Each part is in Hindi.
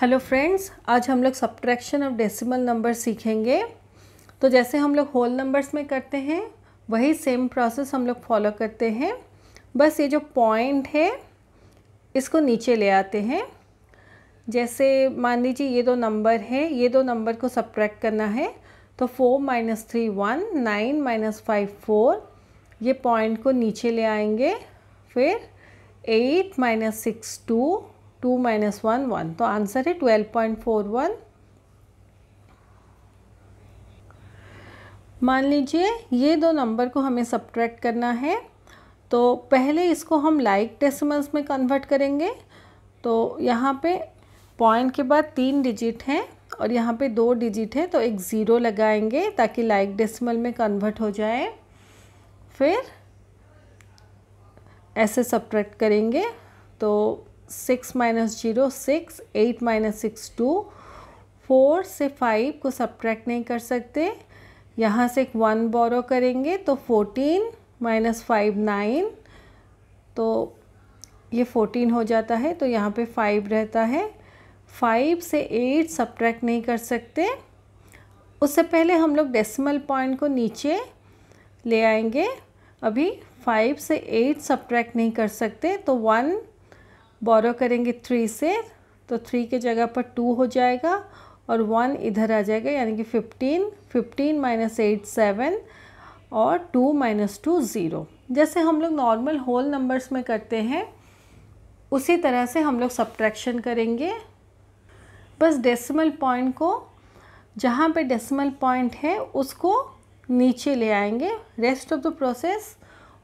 हेलो फ्रेंड्स आज हम लोग सब्ट्रैक्शन ऑफ डेसिमल नंबर सीखेंगे तो जैसे हम लोग होल नंबर्स में करते हैं वही सेम प्रोसेस हम लोग फॉलो करते हैं बस ये जो पॉइंट है इसको नीचे ले आते हैं जैसे मान लीजिए ये दो नंबर है ये दो नंबर को सब्ट्रैक्ट करना है तो four minus three one nine minus five four ये पॉइंट को नीचे ले आएंगे फिर eight minus six two two minus one one तो आंसर है ट्वेल्व पॉइंट फोर वन मान लीजिए ये दो नंबर को हमें सब्ट्रैक्ट करना है तो पहले इसको हम लाइक डेसिमल्स में कन्वर्ट करेंगे तो यहाँ पे पॉइंट के बाद तीन डिजिट हैं और यहाँ पे दो डिजिट है तो एक ज़ीरो लगाएंगे ताकि लाइक डेसिमल में कन्वर्ट हो जाए फिर ऐसे सब्ट्रैक्ट करेंगे तो six minus zero six eight minus six two four से फाइव को सब्ट्रैक्ट नहीं कर सकते यहाँ से एक वन बोरो करेंगे तो फोर्टीन माइनस फाइव नाइन तो ये फोर्टीन हो जाता है तो यहाँ पे फाइव रहता है फाइव से एट सब्ट्रैक्ट नहीं कर सकते उससे पहले हम लोग डेसिमल पॉइंट को नीचे ले आएंगे अभी फाइव से एट सब्ट्रैक्ट नहीं कर सकते तो वन बोरो करेंगे थ्री से तो थ्री के जगह पर टू हो जाएगा और वन इधर आ जाएगा यानी कि fifteen fifteen minus eight seven और टू माइनस टू ज़ीरो जैसे हम लोग नॉर्मल होल नंबर्स में करते हैं उसी तरह से हम लोग सब्ट्रैक्शन करेंगे बस डेसिमल पॉइंट को जहाँ पे डेसिमल पॉइंट है उसको नीचे ले आएंगे rest of the process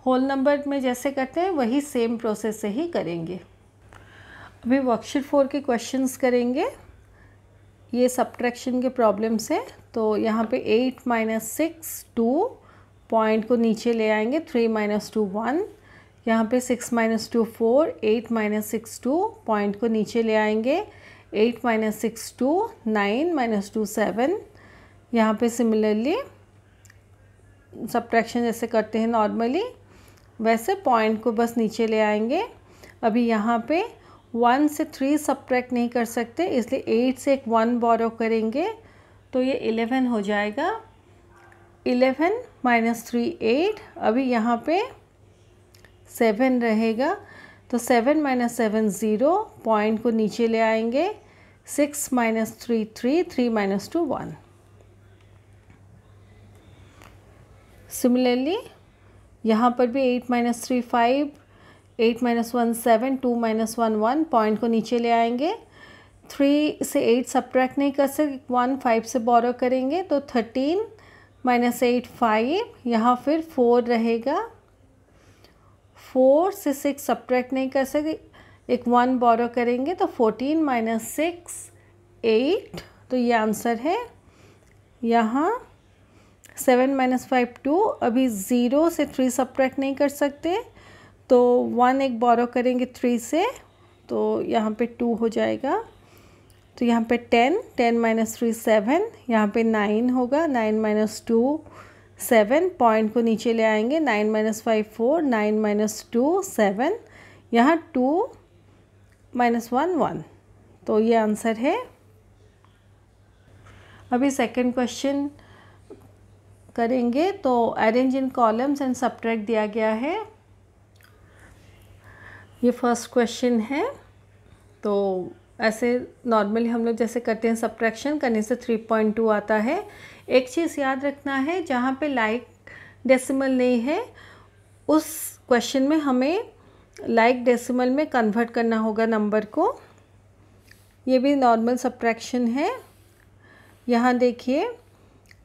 whole number में जैसे करते हैं वही सेम प्रोसेस से ही करेंगे अभी वर्कशीट फोर के क्वेश्चंस करेंगे ये सब्ट्रैक्शन के प्रॉब्लम्स है तो यहाँ पे eight minus six two point को नीचे ले आएंगे थ्री माइनस टू वन यहाँ पे six minus two four eight minus six two point को नीचे ले आएंगे eight minus six two nine minus two seven यहाँ पे सिमिलरली सब्ट्रैक्शन जैसे करते हैं नॉर्मली वैसे पॉइंट को बस नीचे ले आएंगे अभी यहाँ पे वन से थ्री सब्ट्रैक्ट नहीं कर सकते इसलिए एट से एक वन बोरो करेंगे तो ये इलेवन हो जाएगा इलेवन माइनस थ्री एट अभी यहाँ पे सेवन रहेगा तो seven minus seven zero point को नीचे ले आएंगे six minus three three three minus two one similarly यहाँ पर भी eight minus three five eight minus one seven two minus one one point को नीचे ले आएंगे थ्री से एट सब्ट्रैक्ट नहीं कर सकते वन फाइव से बोरो करेंगे तो थर्टीन माइनस एट फाइव यहाँ फिर फोर रहेगा फोर से सिक्स सब्ट्रैक्ट नहीं कर सकते एक वन बोरो करेंगे तो फोर्टीन माइनस सिक्स एट तो ये आंसर है यहाँ सेवन माइनस फाइव टू अभी ज़ीरो से थ्री सब्ट्रैक्ट नहीं कर सकते तो वन एक बोरो करेंगे थ्री से तो यहाँ पे टू हो जाएगा तो यहाँ पे ten ten minus three seven यहाँ पे नाइन होगा nine minus two seven point को नीचे ले आएंगे nine minus five four nine minus two seven यहाँ टू माइनस वन वन तो ये आंसर है अभी सेकंड क्वेश्चन करेंगे तो arrange in columns and subtract दिया गया है ये फर्स्ट क्वेश्चन है तो ऐसे नॉर्मली हम लोग जैसे करते हैं सब्ट्रैक्शन करने से थ्री पॉइंट टू आता है एक चीज़ याद रखना है जहाँ पे लाइक डेसिमल नहीं है उस क्वेश्चन में हमें लाइक डेसिमल में कन्वर्ट करना होगा नंबर को ये भी नॉर्मल सब्ट्रैक्शन है यहाँ देखिए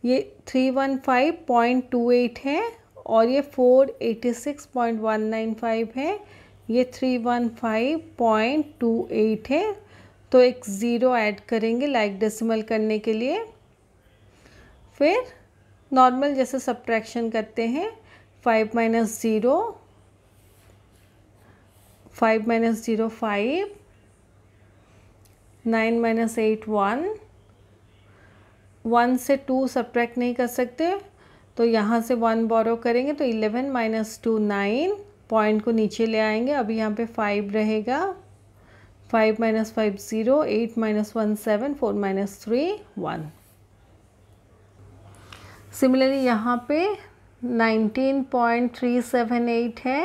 ये three one five point two eight है और ये four eighty six point one nine five है ये three one five point two eight है तो एक ज़ीरो ऐड करेंगे लाइक डेसिमल करने के लिए फिर नॉर्मल जैसे सब्ट्रैक्शन करते हैं five minus zero five minus zero five nine minus eight one one से टू सब्ट्रैक्ट नहीं कर सकते तो यहाँ से वन बोरो करेंगे तो eleven minus two nine point को नीचे ले आएंगे अभी यहाँ पे फाइव रहेगा five minus five zero eight minus one seven four minus three one similarly यहाँ पे nineteen point three seven eight है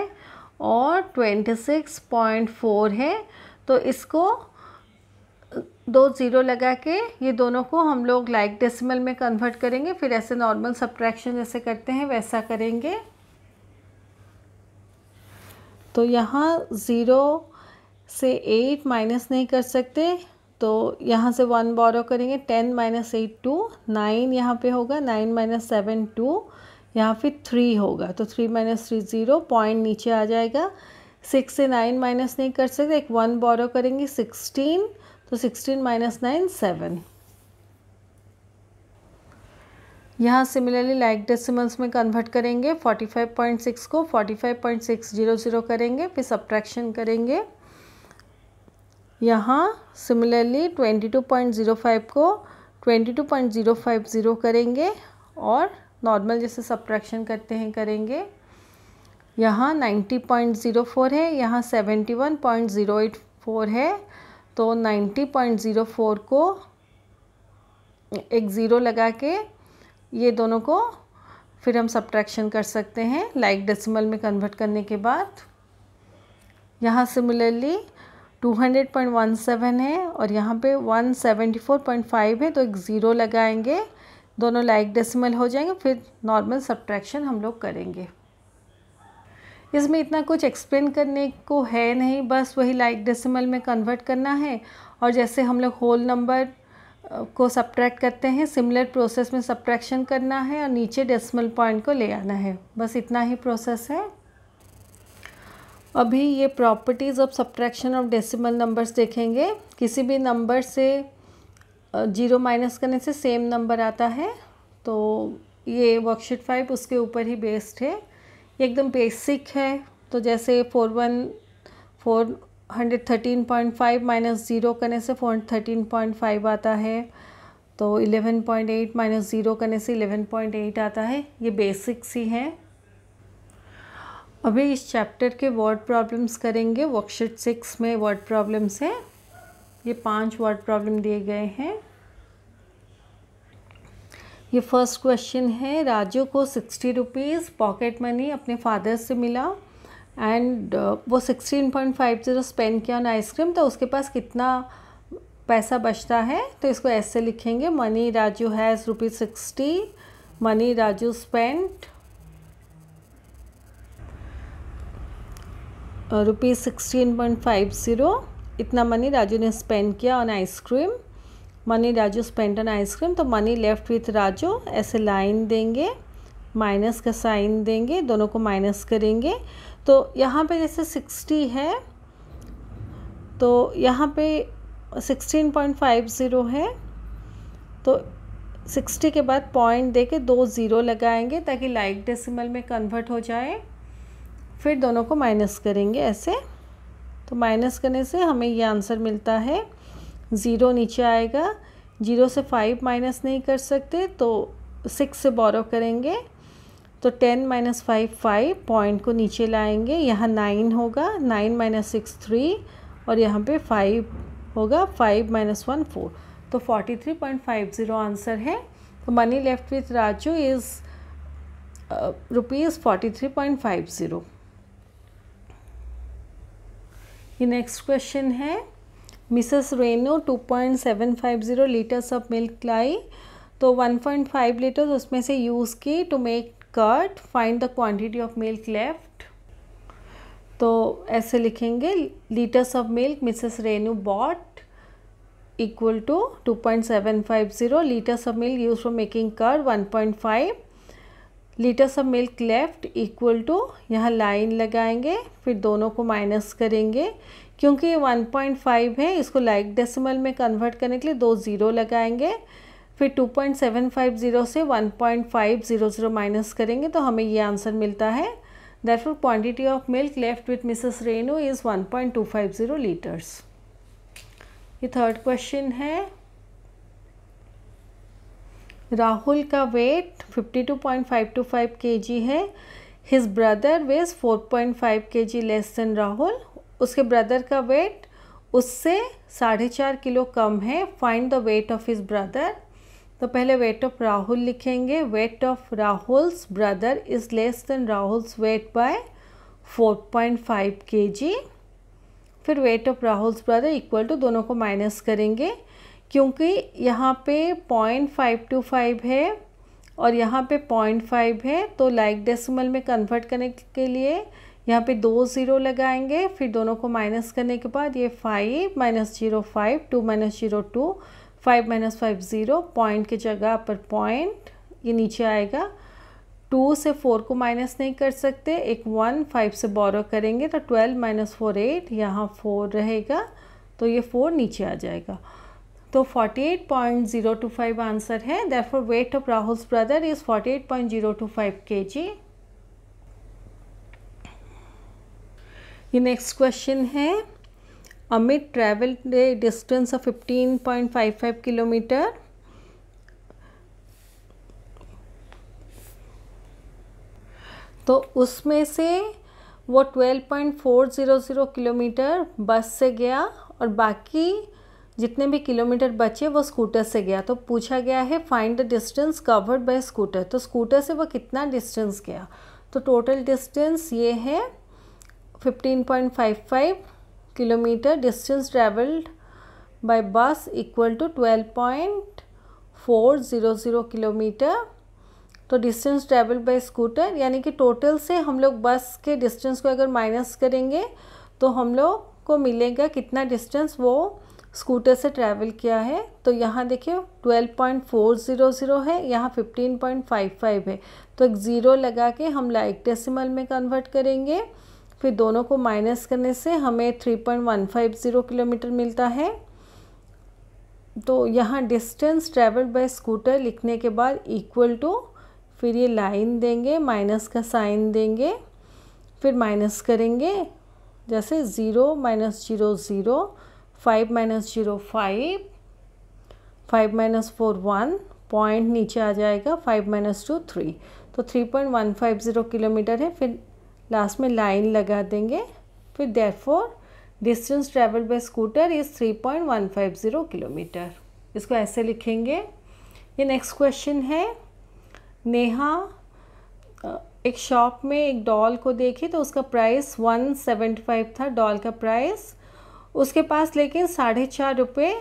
और ट्वेंटी सिक्स पॉइंट फोर है तो इसको दो ज़ीरो लगा के ये दोनों को हम लोग लाइक डेसिमल में कन्वर्ट करेंगे फिर ऐसे नॉर्मल सब्ट्रैक्शन जैसे करते हैं वैसा करेंगे तो यहाँ ज़ीरो से एट माइनस नहीं कर सकते तो यहाँ से वन बोरो करेंगे ten minus eight two nine यहाँ पे होगा नाइन माइनस सेवन टू यहाँ फिर थ्री होगा तो three minus three zero point नीचे आ जाएगा सिक्स से नाइन माइनस नहीं कर सकते एक वन बोरो करेंगे सिक्सटीन तो सिक्सटीन माइनस नाइन सेवन यहाँ सिमिलरली लाइक डेसिमल्स में कन्वर्ट करेंगे 45.6 को 45.600 करेंगे फिर सब्ट्रैक्शन करेंगे यहाँ सिमिलरली 22.05 को 22.050 करेंगे और नॉर्मल जैसे सब्ट्रैक्शन करते हैं करेंगे यहाँ 90.04 है यहाँ 71.084 है तो 90.04 को एक ज़ीरो लगा के ये दोनों को फिर हम सब्ट्रैक्शन कर सकते हैं लाइक like डेसिमल में कन्वर्ट करने के बाद यहाँ सिमिलरली 200.17 है और यहाँ पे 174.5 है तो एक ज़ीरो लगाएंगे दोनों लाइक डेसिमल हो जाएंगे फिर नॉर्मल सब्ट्रैक्शन हम लोग करेंगे इसमें इतना कुछ एक्सप्लेन करने को है नहीं बस वही लाइक डेसिमल में कन्वर्ट करना है और जैसे हम लोग होल नंबर को सब्ट्रैक्ट करते हैं सिमिलर प्रोसेस में सब्ट्रैक्शन करना है और नीचे डेसिमल पॉइंट को ले आना है बस इतना ही प्रोसेस है अभी ये properties of subtraction of decimal numbers देखेंगे किसी भी नंबर से जीरो माइनस करने से सेम नंबर आता है तो ये वर्कशीट फाइव उसके ऊपर ही बेस्ड है एकदम बेसिक है तो जैसे four one four hundred thirteen point five minus zero करने से फोर थर्टीन पॉइंट फाइव आता है तो 11.8 पॉइंट एट माइनस ज़ीरो करने से 11.8 पॉइंट एट आता है ये बेसिक्स ही हैं अभी इस चैप्टर के वर्ड प्रॉब्लम्स करेंगे वर्कशीट सिक्स में वर्ड प्रॉब्लम्स हैं ये पांच वर्ड प्रॉब्लम दिए गए हैं ये फर्स्ट क्वेश्चन है राजू को सिक्सटी रुपीज़ पॉकेट मनी अपने फादर से मिला एंड uh, वो sixteen point five zero spend किया ऑन आइसक्रीम तो उसके पास कितना पैसा बचता है तो इसको uh, तो ऐसे लिखेंगे money Raju has rupees sixty money Raju spent rupees sixteen point five zero इतना मनी राजू ने स्पेंड किया on ice cream money Raju spend on ice cream तो मनी लेफ्ट विथ राजू ऐसे लाइन देंगे माइनस का साइन देंगे दोनों को माइनस करेंगे तो यहाँ पे जैसे सिक्सटी है तो यहाँ पे सिक्सटीन पॉइंट फाइव ज़ीरो है तो सिक्सटी के बाद पॉइंट दे के दो ज़ीरो लगाएंगे ताकि लाइक डेसिमल में कन्वर्ट हो जाए फिर दोनों को माइनस करेंगे ऐसे तो माइनस करने से हमें ये आंसर मिलता है ज़ीरो नीचे आएगा जीरो से फाइव माइनस नहीं कर सकते तो सिक्स से बोरो करेंगे तो ten minus five five point को नीचे लाएंगे यहाँ नाइन होगा नाइन माइनस सिक्स थ्री और यहाँ पे फाइव होगा फाइव माइनस वन फोर तो forty three point five zero answer है तो money left with Raju is rupees forty three point five zero ये नेक्स्ट क्वेश्चन है Mrs Renu two point seven five zero litres of milk लाई तो वन पॉइंट फाइव लीटर्स उसमें से यूज़ की to make curd find the quantity of milk left तो ऐसे लिखेंगे litres of milk Mrs Renu bot equal to two point seven five zero litres of milk use for making curd one point five litres of milk left equal to यहाँ लाइन लगाएंगे फिर दोनों को माइनस करेंगे क्योंकि ये वन पॉइंट फाइव है इसको लाइक like डेसिमल में कन्वर्ट करने के लिए दो ज़ीरो लगाएंगे फिर 2.750 से 1.500 माइनस करेंगे तो हमें ये आंसर मिलता है that for quantity of milk left with Mrs Renu is 1.250 litres ये थर्ड क्वेश्चन है राहुल का वेट 52.525 केजी है his brother weighs 4.5 KG less than Rahul उसके ब्रदर का वेट उससे साढ़े चार किलो कम है find the weight of his brother तो पहले वेट ऑफ राहुल लिखेंगे weight of Rahul's brother is less than Rahul's weight by 4.5 KG फिर weight of Rahul's brother equal to दोनों को माइनस करेंगे क्योंकि यहाँ पे पॉइंट फाइव टू फाइव है और यहाँ पे पॉइंट फाइव है तो लाइक डेसिमल में कन्वर्ट करने के लिए यहाँ पे दो ज़ीरो लगाएंगे फिर दोनों को माइनस करने के बाद ये five minus zero five two minus zero two five minus five zero point की जगह पर पॉइंट ये नीचे आएगा टू से फोर को माइनस नहीं कर सकते एक वन फाइव से बोरो करेंगे तो ट्वेल्व माइनस फोर एट यहाँ फोर रहेगा तो ये फोर नीचे आ जाएगा तो forty eight point zero two five answer है for weight of Rahul's brother is forty eight point zero two five K G ये नेक्स्ट क्वेश्चन है Amit distance of fifteen point five five kilometre तो उसमें से वो twelve point four zero zero kilometre bus से गया और बाकी जितने भी किलोमीटर बचे वो स्कूटर से गया तो पूछा गया है find the distance covered by scooter तो स्कूटर से वो कितना डिस्टेंस गया तो टोटल डिस्टेंस ये है fifteen point five five kilometre distance bus equal to twelve point four zero zero kilometre तो डिस्टेंस ट्रेवल्ड बाय स्कूटर यानी कि टोटल से हम लोग बस के डिस्टेंस को अगर माइनस करेंगे तो हम लोग को मिलेगा कितना डिस्टेंस वो स्कूटर से ट्रैवल किया है तो यहाँ देखिए 12.400 है यहाँ 15.55 है तो एक ज़ीरो लगा के हम लाइक डेसिमल में कन्वर्ट करेंगे फिर दोनों को माइनस करने से हमें three point one five zero kilometre मिलता है तो यहाँ डिस्टेंस ट्रेवल्ड बाय स्कूटर लिखने के बाद इक्वल टू फिर ये लाइन देंगे माइनस का साइन देंगे फिर माइनस करेंगे जैसे zero minus zero zero five minus zero five five minus four one point नीचे आ जाएगा फाइव माइनस टू थ्री तो three point one five zero kilometre है फिर लास्ट में लाइन लगा देंगे फिर therefore distance travel by scooter is three point one five zero kilometre इसको ऐसे लिखेंगे ये नेक्स्ट क्वेश्चन है नेहा एक शॉप में एक डॉल को देखी तो उसका प्राइस वन सेवेंटी फाइव था डॉल का प्राइस उसके पास लेकिन साढ़े चार रुपये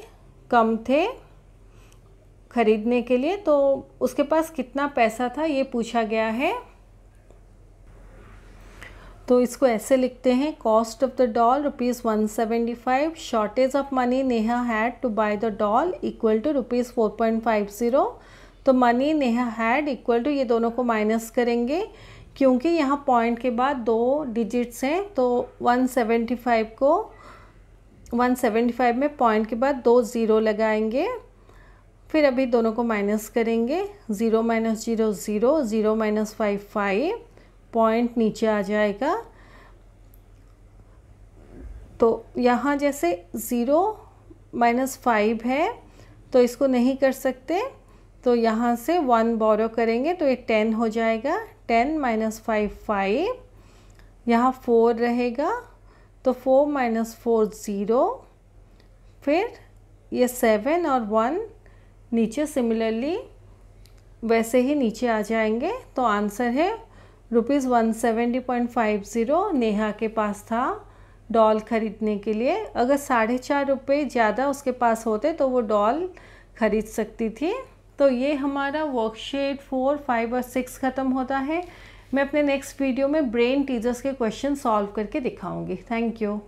कम थे ख़रीदने के लिए तो उसके पास कितना पैसा था ये पूछा गया है तो इसको ऐसे लिखते हैं cost of the doll rupees one seventy five shortage of money Neha had to buy the doll equal to rupees four point five zero तो money Neha had equal to ये दोनों को माइनस करेंगे क्योंकि यहाँ पॉइंट के बाद दो डिजिट्स हैं तो वन सेवेंटी फाइव को वन सेवेंटी फाइव में पॉइंट के बाद दो ज़ीरो लगाएंगे फिर अभी दोनों को माइनस करेंगे zero minus zero zero zero minus five five point नीचे आ जाएगा तो यहाँ जैसे ज़ीरो माइनस फाइव है तो इसको नहीं कर सकते तो यहाँ से वन बोरो करेंगे तो ये टेन हो जाएगा टेन माइनस फाइव फाइव यहाँ फोर रहेगा तो फोर माइनस फोर ज़ीरो फिर ये सेवन और वन नीचे सिमिलरली वैसे ही नीचे आ जाएंगे तो आंसर है rupees one seventy point five zero Neha के पास था डॉल ख़रीदने के लिए अगर साढ़े चार रुपये ज़्यादा उसके पास होते तो वो डॉल ख़रीद सकती थी तो ये हमारा वर्कशीट फोर फाइव और सिक्स ख़त्म होता है मैं अपने नेक्स्ट वीडियो में ब्रेन टीजर्स के क्वेश्चन सॉल्व करके दिखाऊंगी थैंक यू